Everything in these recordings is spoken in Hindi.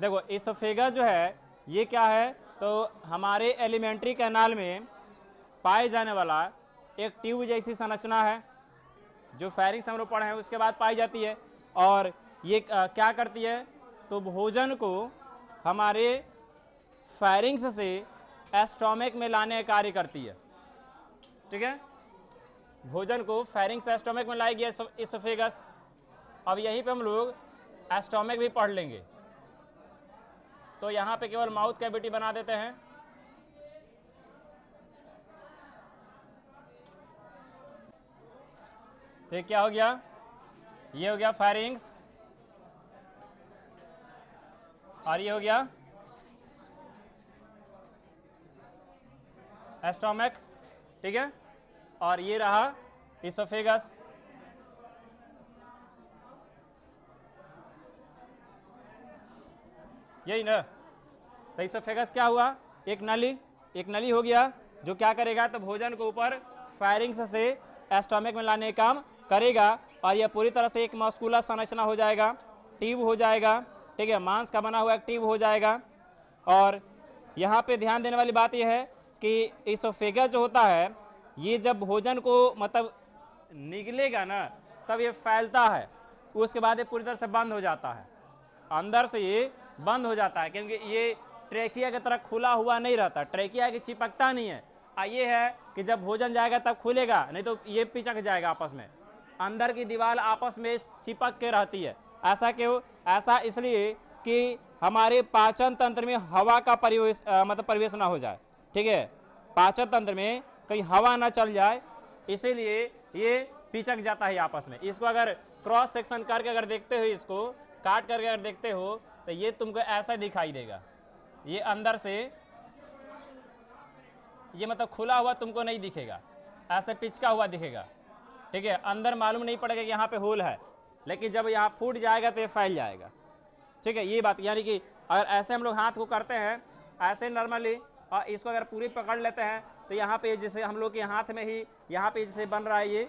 देखो इसोफेगा जो है ये क्या है तो हमारे एलिमेंट्री कैनाल में पाए जाने वाला एक ट्यूब जैसी संरचना है जो फायरिंग्स हम लोग पढ़े हैं उसके बाद पाई जाती है और ये क्या करती है तो भोजन को हमारे फायरिंग्स से एस्टोमिक में लाने का कार्य करती है ठीक है भोजन को फायरिंग्स एस्टोमिक में लाएगी इसोफेगस अब यहीं पे हम लोग एस्टोमिक भी पढ़ लेंगे तो यहाँ पे केवल माउथ कैविटी बना देते हैं तो क्या हो गया ये हो गया फायरिंग्स और ये हो गया एस्टोमैक ठीक है और ये रहा इसोफेगस यही ना तो इसोफेगस क्या हुआ एक नली एक नली हो गया जो क्या करेगा तो भोजन को ऊपर फायरिंग से एस्टोमिक में लाने का काम करेगा और यह पूरी तरह से एक मस्कुलर संरचना हो जाएगा ट्यूब हो जाएगा ठीक है मांस का बना हुआ एक ट्यूब हो जाएगा और यहाँ पे ध्यान देने वाली बात यह है कि इसोफेगस जो होता है ये जब भोजन को मतलब निगलेगा ना तब ये फैलता है उसके बाद ये पूरी तरह से बंद हो जाता है अंदर से ये बंद हो जाता है क्योंकि ये ट्रेकिया की तरह खुला हुआ नहीं रहता ट्रेकिया की चिपकता नहीं है आ ये है कि जब भोजन जाएगा तब खुलेगा नहीं तो ये पिचक जाएगा आपस में अंदर की दीवार आपस में चिपक के रहती है ऐसा क्यों ऐसा इसलिए कि हमारे पाचन तंत्र में हवा का परिवेश मतलब परिवेश ना हो जाए ठीक है पाचन तंत्र में कहीं हवा ना चल जाए इसीलिए ये पिचक जाता है आपस में इसको अगर क्रॉस सेक्शन करके अगर देखते हो इसको काट करके अगर देखते हो तो ये तुमको ऐसा दिखाई देगा ये अंदर से ये मतलब खुला हुआ तुमको नहीं दिखेगा ऐसे पिचका हुआ दिखेगा ठीक है अंदर मालूम नहीं पड़ेगा कि यहाँ पे होल है लेकिन जब यहाँ फूट जाएगा तो ये फैल जाएगा ठीक है ये बात यानी कि अगर ऐसे हम लोग हाथ को करते हैं ऐसे नॉर्मली और इसको अगर पूरी पकड़ लेते हैं तो यहाँ पे जैसे हम लोग के हाथ में ही यहाँ पे जैसे बन रहा है ये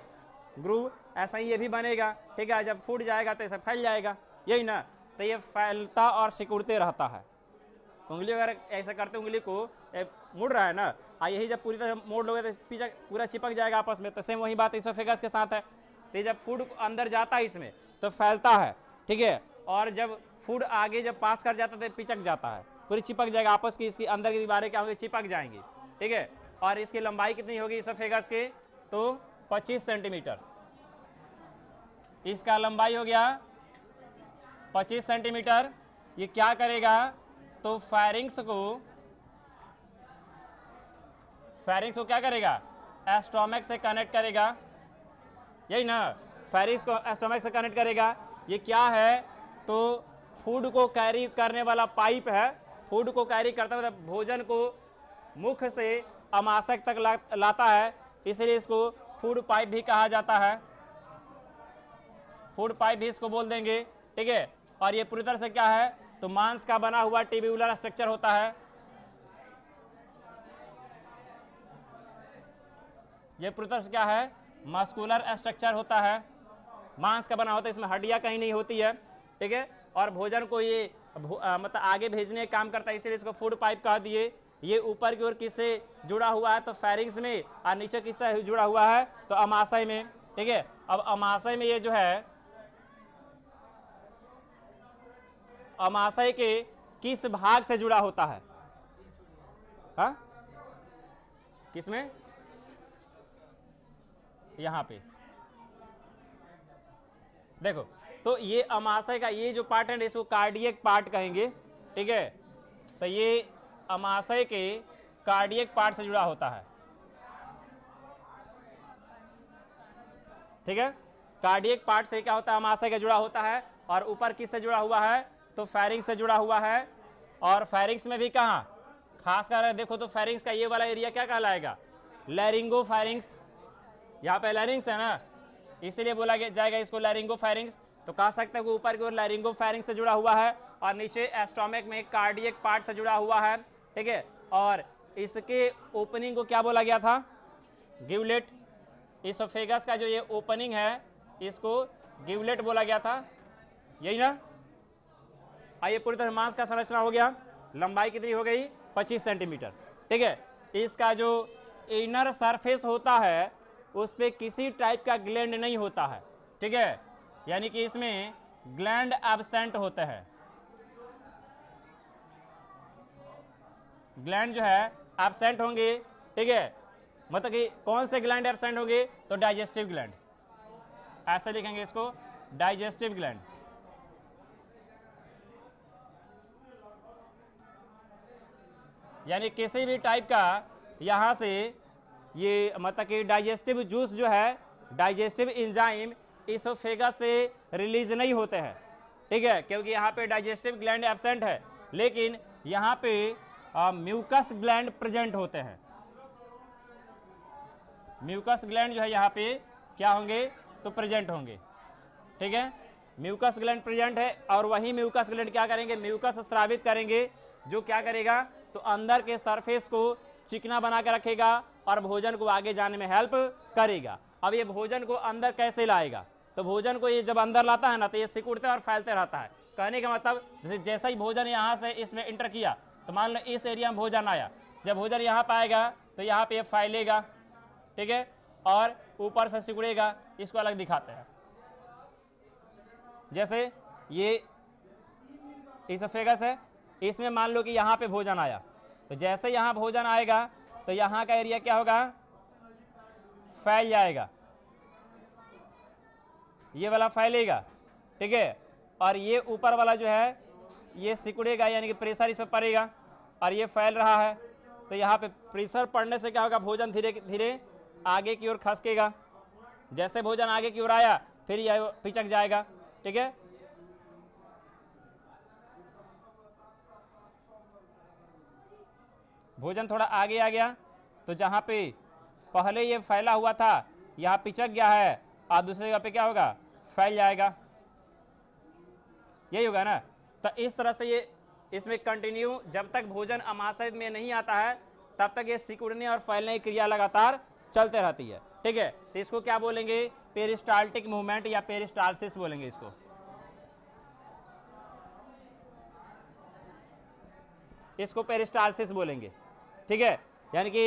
ग्रू ऐसा ही ये भी बनेगा ठीक है जब फूट जाएगा तो ऐसा फैल जाएगा यही ना तो ये फैलता और सिकुड़ते रहता है उंगली अगर ऐसा करते उंगली को मुड़ रहा है ना और हाँ, यही जब पूरी तरह मोड़ लोगे तो पिछा पूरा चिपक जाएगा आपस में तो सेम वही बात इसोफेगस के साथ है तो जब फूड अंदर जाता है इसमें तो फैलता है ठीक है और जब फूड आगे जब पास कर जाता है तो पिचक जाता है पूरी चिपक जाएगा आपस की इसकी अंदर की दीवारें क्या होंगी चिपक जाएंगी ठीक है और इसकी लंबाई कितनी होगी इसोफेगस की तो 25 सेंटीमीटर इसका लंबाई हो गया पच्चीस सेंटीमीटर ये क्या करेगा तो फायरिंग्स को फायरिंग्स को क्या करेगा एस्ट्रोमैक से कनेक्ट करेगा यही ना फायरिंग्स को एस्ट्रोमैक से कनेक्ट करेगा ये क्या है तो फूड को कैरी करने वाला पाइप है फूड को कैरी करता मतलब भोजन को मुख से अमाशक तक ला, लाता है इसलिए इसको फूड पाइप भी कहा जाता है फूड पाइप भी इसको बोल देंगे ठीक है और ये पूरी तरह से क्या है तो मांस का बना हुआ टिब्यूलर स्ट्रक्चर होता है ये पूरी तरह से क्या है मस्कुलर स्ट्रक्चर होता है मांस का बना होता है इसमें हड्डियाँ कहीं नहीं होती है ठीक है और भोजन को ये आ, मतलब आगे भेजने का काम करता है इसीलिए इसको फूड पाइप कह दिए ये ऊपर की ओर किससे जुड़ा हुआ है तो फेरिंग्स में और नीचे किससे जुड़ा हुआ है तो अमाशय में ठीक है अब अमाशय में ये जो है अमाशय के किस भाग से जुड़ा होता है हा? किस में यहाँ पे देखो तो ये अमाशय का ये जो पार्ट है इसको कार्डियक पार्ट कहेंगे ठीक है तो ये अमाशय के कार्डियक पार्ट से जुड़ा होता है ठीक है कार्डियक पार्ट से क्या होता है अमाशय का जुड़ा होता है और ऊपर किस से जुड़ा हुआ है तो फायरिंग से जुड़ा हुआ है और फायरिंग्स में भी कहाँ खास कर देखो तो फायरिंग्स का ये वाला एरिया क्या कहलाएगा लैरिंगो फायरिंग्स यहाँ पे लैरिंग्स है ना इसीलिए बोला जाएगा इसको लैरिंगो फायरिंग्स तो कह सकते हैं कि ऊपर की ओर लैरिंगो फायरिंग से जुड़ा हुआ है और नीचे एस्टोमिक में कार्डियक पार्ट से जुड़ा हुआ है ठीक है और इसके ओपनिंग को क्या बोला गया था गिवलेट इसोफेगस का जो ये ओपनिंग है इसको गिवलेट बोला गया था यही ना आइए पूरी तरह मांस का संरचना हो गया लंबाई कितनी हो गई 25 सेंटीमीटर ठीक है इसका जो इनर सरफेस होता है उस पर किसी टाइप का ग्लैंड नहीं होता है ठीक है यानी कि इसमें ग्लैंड एबसेंट होते हैं ग्लैंड जो है एबसेंट होंगे ठीक है मतलब कि कौन से ग्लैंड एबसेंट होंगे तो डाइजेस्टिव ग्लैंड ऐसे लिखेंगे इसको डाइजेस्टिव ग्लैंड यानी किसी भी टाइप का यहाँ से ये मतलब कि डाइजेस्टिव जूस जो है डाइजेस्टिव इंजाइम फेगा से रिलीज नहीं होते हैं ठीक है क्योंकि यहाँ पे डाइजेस्टिव ग्लैंड एबसेंट है लेकिन यहाँ पे म्यूकस ग्लैंड प्रेजेंट होते हैं म्यूकस ग्लैंड जो है यहाँ पे क्या होंगे तो प्रेजेंट होंगे ठीक है म्यूकस ग्लैंड प्रेजेंट है और वही म्यूकस ग्लैंड क्या करेंगे म्यूकस स्रावित करेंगे जो क्या करेगा तो अंदर के सरफेस को चिकना बना के रखेगा और भोजन को आगे जाने में हेल्प करेगा अब ये भोजन को अंदर कैसे लाएगा तो भोजन को ये जब अंदर लाता है ना तो ये सिकुड़ते और फैलते रहता है कहने का मतलब जैसे जैसा ही भोजन यहाँ से इसमें इंटर किया तो मान लो इस एरिया में भोजन आया जब भोजन यहाँ पर आएगा तो यहाँ पे फैलेगा ठीक है और ऊपर से सिकुड़ेगा इसको अलग दिखाते हैं जैसे ये फेगस है इसमें मान लो कि यहाँ पे भोजन आया तो जैसे यहाँ भोजन आएगा तो यहाँ का एरिया क्या होगा फैल जाएगा ये वाला फैलेगा ठीक है और ये ऊपर वाला जो है ये सिकुड़ेगा यानी कि प्रेशर इस पर पड़ेगा और ये फैल रहा है तो यहाँ पे प्रेशर पड़ने से क्या होगा भोजन धीरे धीरे आगे की ओर खसकेगा जैसे भोजन आगे की ओर आया फिर यह पिचक जाएगा ठीक है भोजन थोड़ा आगे आ गया तो जहाँ पे पहले ये फैला हुआ था यहाँ पिचक गया है और दूसरी जगह पे क्या होगा फैल जाएगा यही होगा ना तो इस तरह से ये इसमें कंटिन्यू जब तक भोजन अमाशय में नहीं आता है तब तक ये सिकुड़ने और फैलने की क्रिया लगातार चलते रहती है ठीक है तो इसको क्या बोलेंगे पेरिस्टाल्टिक मूवमेंट या पेरिस्टालसिस बोलेंगे इसको इसको पेरिस्टालसिस बोलेंगे ठीक है यानी कि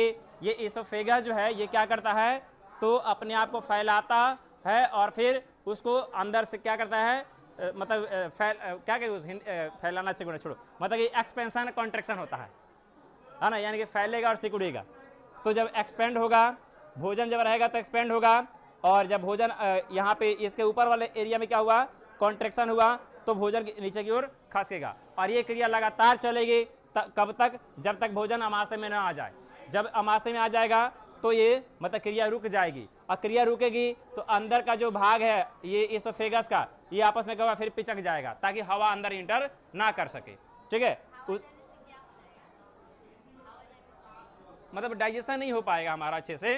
ये इसोफेगा जो है ये क्या करता है तो अपने आप को फैलाता है और फिर उसको अंदर से क्या करता है मतलब फैल क्या क्या हैं फैलाना सिकुड़ना छोड़ो मतलब कि एक्सपेंसन कॉन्ट्रेक्शन होता है है ना यानी कि फैलेगा और सिकुड़ेगा तो जब एक्सपेंड होगा भोजन जब रहेगा तो एक्सपेंड होगा और जब भोजन यहाँ पे इसके ऊपर वाले एरिया में क्या हुआ कॉन्ट्रेक्शन हुआ तो भोजन नीचे की ओर खसकेगा और ये क्रिया लगातार चलेगी कब तक जब तक भोजन अमाशय में ना आ जाए जब अमाशय में आ जाएगा तो ये मतलब क्रिया रुक जाएगी और क्रिया रुकेगी तो अंदर का जो भाग है ये इसोफेगस का ये आपस में कब फिर पिचक जाएगा ताकि हवा अंदर इंटर ना कर सके ठीक है मतलब डाइजेशन नहीं हो पाएगा हमारा अच्छे से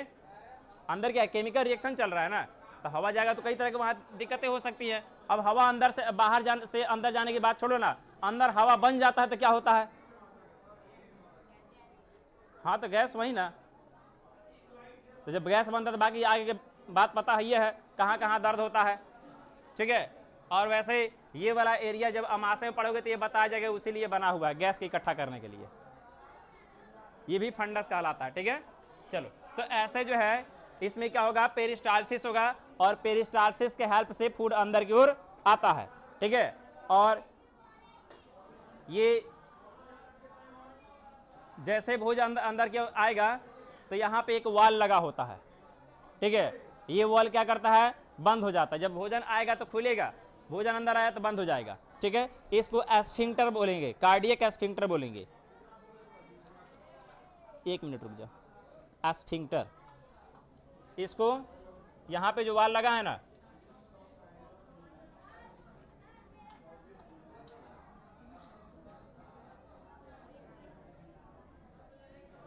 अंदर क्या केमिकल रिएक्शन चल रहा है ना तो हवा जाएगा तो कई तरह की वहाँ दिक्कतें हो सकती है अब हवा अंदर से बाहर जाने से अंदर जाने की बात छोड़ो ना अंदर हवा बन जाता है तो क्या होता है हाँ तो गैस वही ना तो जब गैस बनता तो बाकी आगे के बात पता ही है कहाँ कहाँ दर्द होता है ठीक है और वैसे ये वाला एरिया जब अमाशे में पड़ोगे तो ये बताया जाएगा उसी लिए बना हुआ है गैस के इकट्ठा करने के लिए ये भी फंडस कहलाता है ठीक है चलो तो ऐसे जो है इसमें क्या होगा पेरिस्टालसिस होगा और पेरिस्टालसिस के हेल्प से फूड अंदर की ओर आता है ठीक है और ये जैसे भोज अंदर अंदर के आएगा तो यहाँ पे एक वाल लगा होता है ठीक है ये वॉल क्या करता है बंद हो जाता है जब भोजन आएगा तो खुलेगा भोजन अंदर आया तो बंद हो जाएगा ठीक है इसको एस्फिंक्टर बोलेंगे कार्डियक एस्फिंक्टर बोलेंगे एक मिनट रुक जाओ एस्फिंक्टर इसको यहाँ पे जो वाल लगा है ना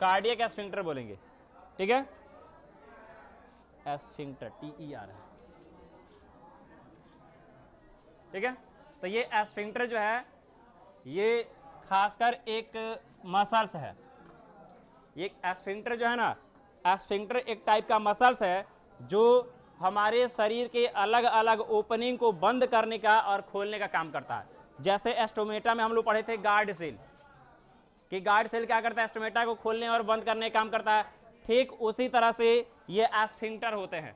कार्डियक एस्फिंक्टर बोलेंगे ठीक है एस्फिंक्टर टी ई आर है ठीक है तो ये एस्फिंक्टर जो है ये खासकर एक मसल्स है ये एस्फिंक्टर जो है ना एस्फिंक्टर एक टाइप का मसल्स है जो हमारे शरीर के अलग अलग ओपनिंग को बंद करने का और खोलने का काम करता है जैसे एस्टोमेटा में हम लोग पढ़े थे गार्ड सेल कि गार्ड सेल क्या करता है एस्टोमेटा को खोलने और बंद करने काम करता है ठीक उसी तरह से ये एस्फिंक्टर होते हैं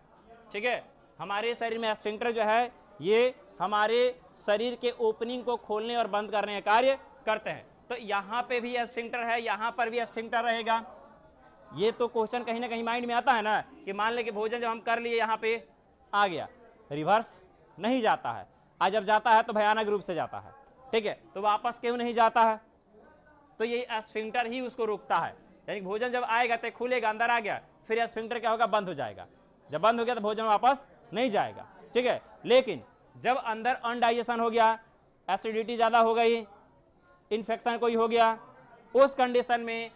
ठीक है हमारे शरीर में एस्फिंक्टर जो है ये हमारे शरीर के ओपनिंग को खोलने और बंद करने का कार्य करते हैं तो यहाँ पे भी एस्फिंक्टर है यहाँ पर भी एस्फिंक्टर रहेगा ये तो क्वेश्चन कहीं ना कहीं माइंड में आता है ना कि मान लें कि भोजन जब हम कर लिए यहाँ पे आ गया रिवर्स नहीं जाता है आज जब जाता है तो भयानक रूप से जाता है ठीक है तो वापस क्यों नहीं जाता है तो ये स्फिंक्टर ही उसको रोकता है यानी भोजन जब आएगा तो खुलेगा अंदर आ गया फिर स्फिंक्टर क्या होगा बंद हो जाएगा जब बंद हो गया तो भोजन वापस नहीं जाएगा ठीक है लेकिन जब अंदर अनडाइजेशन हो गया एसिडिटी ज़्यादा हो गई इन्फेक्शन कोई हो गया उस कंडीशन में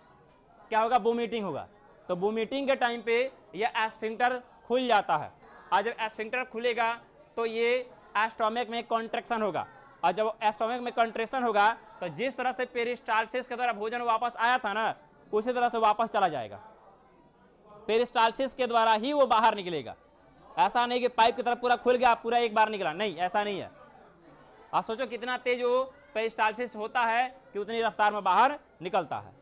क्या होगा वोमिटिंग होगा तो वोमिटिंग के टाइम पे यह एस्फिंक्टर खुल जाता है और जब एस्फिंक्टर खुलेगा तो ये एस्टोमिक में कॉन्ट्रेक्शन होगा और जब एस्टोमिक में कंट्रेशन होगा तो जिस तरह से पेरिस्टालसिस के द्वारा भोजन वापस आया था ना उसी तरह से वापस चला जाएगा पेरिस्टालसिस के द्वारा ही वो बाहर निकलेगा ऐसा नहीं कि पाइप की तरफ पूरा खुल गया पूरा एक बार निकला नहीं ऐसा नहीं है और सोचो कितना तेज वो पेरिस्टालसिस होता है कि उतनी रफ्तार में बाहर निकलता है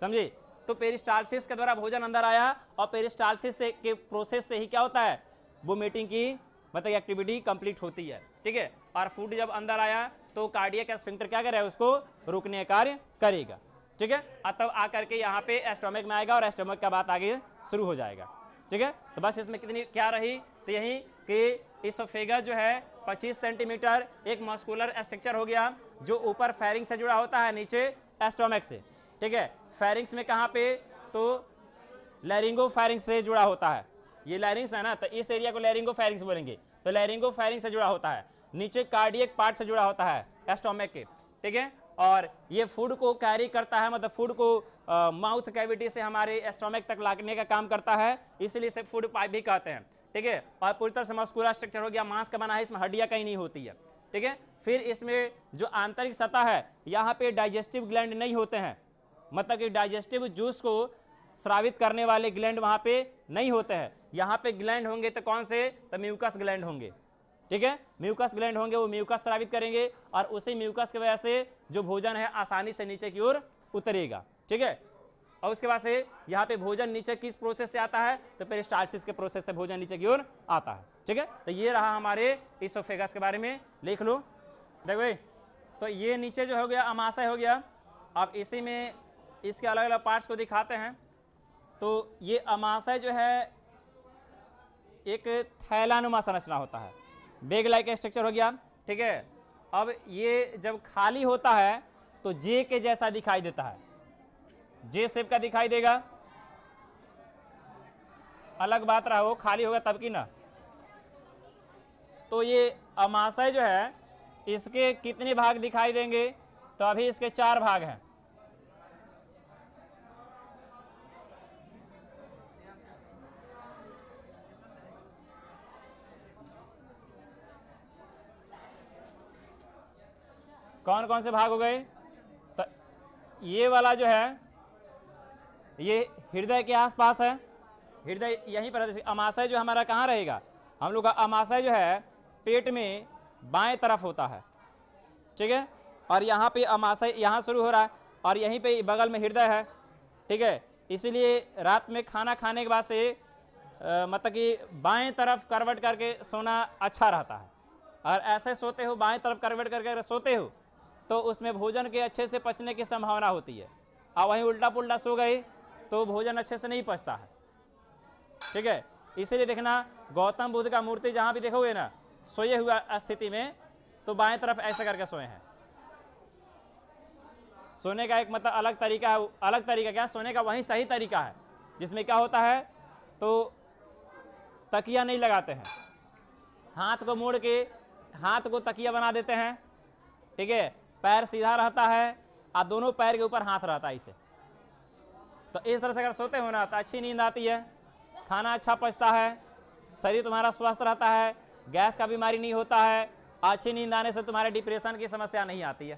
समझिए तो पेरिस्टालसिस के द्वारा भोजन अंदर आया और पेरिस्टालसिस के प्रोसेस से ही क्या होता है वो मीटिंग की मतलब एक्टिविटी कंप्लीट होती है ठीक है और फूड जब अंदर आया तो कार्डियक स्फिंक्टर क्या करेगा उसको रुकने कार्य करेगा ठीक है अब तब आकर के यहाँ पे एस्टोमिक में आएगा और एस्टोमिक का बात आगे शुरू हो जाएगा ठीक है तो बस इसमें कितनी क्या रही तो यही कि इस फेगा जो है 25 सेंटीमीटर एक मस्कुलर स्ट्रक्चर हो गया जो ऊपर फेरिंग से जुड़ा होता है नीचे एस्टोमिक से ठीक है फेरिंग्स में कहाँ पे तो लैरिंगो फेरिंग से जुड़ा होता है ये लैरिंग्स है ना तो इस एरिया को लैरिंगो फेरिंग्स बोलेंगे तो लैरिंगो फेरिंग से जुड़ा होता है नीचे कार्डियक पार्ट से जुड़ा होता है एस्टोमेक के ठीक है और ये फूड को कैरी करता है मतलब फूड को माउथ कैविटी से हमारे एस्टोमेक तक लाने का काम करता है इसीलिए इसे फूड पाइप भी कहते हैं ठीक है और पूरी तरह से मस्कुलर स्ट्रक्चर हो गया मांस का बना है इसमें हड्डियाँ कहीं नहीं होती है ठीक है फिर इसमें जो आंतरिक सतह है यहाँ पे डाइजेस्टिव ग्लैंड नहीं होते हैं मतलब कि डाइजेस्टिव जूस को स्रावित करने वाले ग्लैंड वहाँ पे नहीं होते हैं यहाँ पे ग्लैंड होंगे तो कौन से तो म्यूकस ग्लैंड होंगे ठीक है म्यूकस ग्लैंड होंगे वो म्यूकस स्रावित करेंगे और उसी म्यूकस की वजह से जो भोजन है आसानी से नीचे की ओर उतरेगा ठीक है और उसके बाद से यहाँ पे भोजन नीचे किस प्रोसेस से आता है तो पेरिस्टालसिस के प्रोसेस से भोजन नीचे की ओर आता है ठीक है तो ये रहा हमारे इसोफेगस के बारे में लिख लो देख भाई तो ये नीचे जो हो गया अमाशय हो गया अब इसी में इसके अलग अलग पार्ट्स को दिखाते हैं तो ये अमाशय जो है एक थैलानुमा संरचना होता है बेग लाइक स्ट्रक्चर हो गया ठीक है अब ये जब खाली होता है तो जे के जैसा दिखाई देता है जे सेप का दिखाई देगा अलग बात रहा वो खाली होगा तब की ना तो ये अमाशय जो है इसके कितने भाग दिखाई देंगे तो अभी इसके चार भाग हैं कौन कौन से भाग हो गए तो ये वाला जो है ये हृदय के आसपास है हृदय यहीं पर है अमाशय जो हमारा कहाँ रहेगा हम लोग का अमाशय जो है पेट में बाएं तरफ होता है ठीक है और यहाँ पे अमाशय यहाँ शुरू हो रहा है और यहीं पे बगल में हृदय है ठीक है इसीलिए रात में खाना खाने के बाद से मतलब कि बाएं तरफ करवट करके सोना अच्छा रहता है और ऐसे सोते हो बाएं तरफ करवट करके सोते हो तो उसमें भोजन के अच्छे से पचने की संभावना होती है और वहीं उल्टा पुल्टा सो गई तो भोजन अच्छे से नहीं पचता है ठीक है इसीलिए देखना गौतम बुद्ध का मूर्ति जहाँ भी देखोगे ना सोए हुआ स्थिति में तो बाएं तरफ ऐसा करके सोए हैं सोने का एक मतलब अलग तरीका है अलग तरीका क्या सोने का वही सही तरीका है जिसमें क्या होता है तो तकिया नहीं लगाते हैं हाथ को मोड़ के हाथ को तकिया बना देते हैं ठीक है पैर सीधा रहता है और दोनों पैर के ऊपर हाथ रहता है इसे तो इस तरह से अगर सोते हो ना तो अच्छी नींद आती है खाना अच्छा पचता है शरीर तुम्हारा स्वस्थ रहता है गैस का बीमारी नहीं होता है अच्छी नींद आने से तुम्हारे डिप्रेशन की समस्या नहीं आती है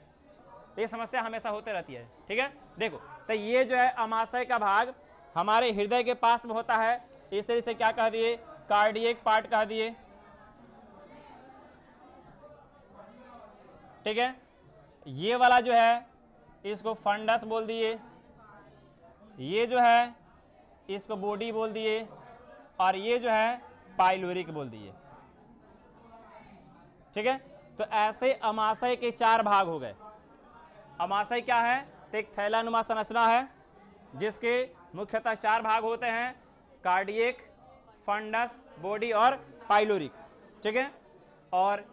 तो ये समस्या हमेशा होते रहती है ठीक है देखो तो ये जो है अमाशय का भाग हमारे हृदय के पास में होता है इसे इसे क्या कह दिए कार्डियक पार्ट कह दिए ठीक है ये वाला जो है इसको फंडस बोल दिए ये जो है इसको बॉडी बोल दिए और ये जो है पाइलोरिक बोल दिए ठीक है तो ऐसे अमाशय के चार भाग हो गए अमाशय क्या है एक थैलानुमा संरचना है जिसके मुख्यतः चार भाग होते हैं कार्डियक फंडस बॉडी और पाइलोरिक ठीक है और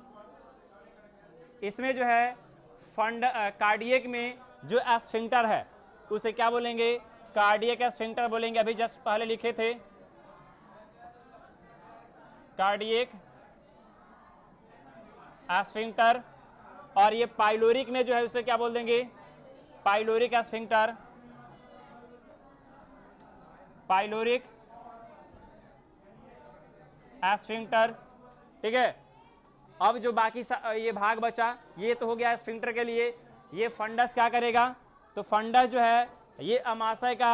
इसमें जो है फंड कार्डियक में जो एस्फिंक्टर है उसे क्या बोलेंगे कार्डियक एस्फिंक्टर बोलेंगे अभी जस्ट पहले लिखे थे कार्डियक एस्फिंक्टर और ये पाइलोरिक में जो है उसे क्या बोल देंगे पाइलोरिक एस्फिंक्टर पाइलोरिक एस्फिंक्टर ठीक है अब जो बाकी ये भाग बचा ये तो हो गया स्फिंक्टर के लिए ये फंडस क्या करेगा तो फंडस जो है ये अमाशय का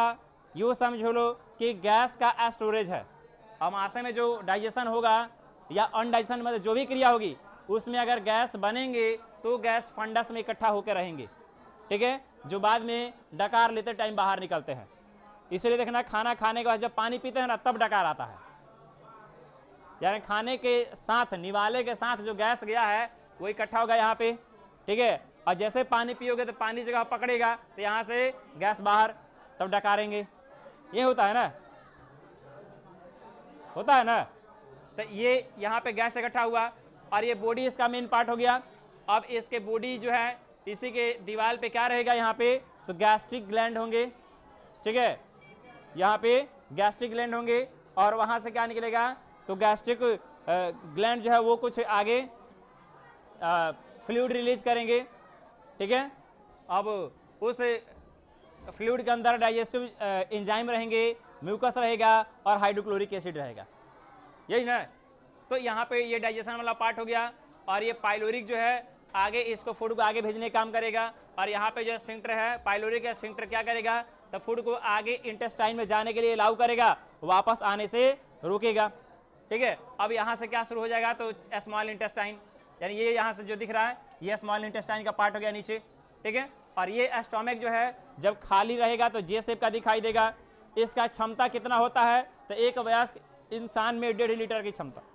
यू समझो लो कि गैस का स्टोरेज है अमाशय में जो डाइजेशन होगा या अनडाइजेशन मतलब जो भी क्रिया होगी उसमें अगर गैस बनेंगे तो गैस फंडस में इकट्ठा होकर रहेंगे ठीक है जो बाद में डकार लेते टाइम बाहर निकलते हैं इसलिए देखना खाना खाने के बाद जब पानी पीते हैं ना तब डकार आता है यानी खाने के साथ निवाले के साथ जो गैस गया है वो इकट्ठा होगा यहाँ पे ठीक है और जैसे पानी पियोगे तो पानी जगह पकड़ेगा तो यहाँ से गैस बाहर तब डकारेंगे ये होता है ना होता है ना तो ये यहाँ पे गैस इकट्ठा हुआ और ये बॉडी इसका मेन पार्ट हो गया अब इसके बॉडी जो है इसी के दीवार पे क्या रहेगा यहाँ पे तो गैस्ट्रिक ग्लैंड होंगे ठीक है यहाँ पे गैस्ट्रिक ग्लैंड होंगे और वहाँ से क्या निकलेगा तो गैस्ट्रिक ग्लैंड जो है वो कुछ आगे फ्लूड रिलीज करेंगे ठीक है अब उस फ्लूड के अंदर डाइजेस्टिव इंजाइम रहेंगे म्यूकस रहेगा और हाइड्रोक्लोरिक एसिड रहेगा यही ना तो यहाँ पे ये डाइजेशन वाला पार्ट हो गया और ये पाइलोरिक जो है आगे इसको फूड को आगे भेजने का काम करेगा और यहाँ पे जो स्फिंक्टर है पाइलोरिक स्फिंक्टर क्या करेगा तो फूड को आगे इंटेस्टाइन में जाने के लिए अलाउ करेगा वापस आने से रोकेगा ठीक है अब यहाँ से क्या शुरू हो जाएगा तो स्मॉल इंटेस्टाइन यानी ये यहाँ से जो दिख रहा है ये स्मॉल इंटेस्टाइन का पार्ट हो गया नीचे ठीक है और ये एस्टोमिक जो है जब खाली रहेगा तो जे सेप का दिखाई देगा इसका क्षमता कितना होता है तो एक वयस्क इंसान में डेढ़ लीटर की क्षमता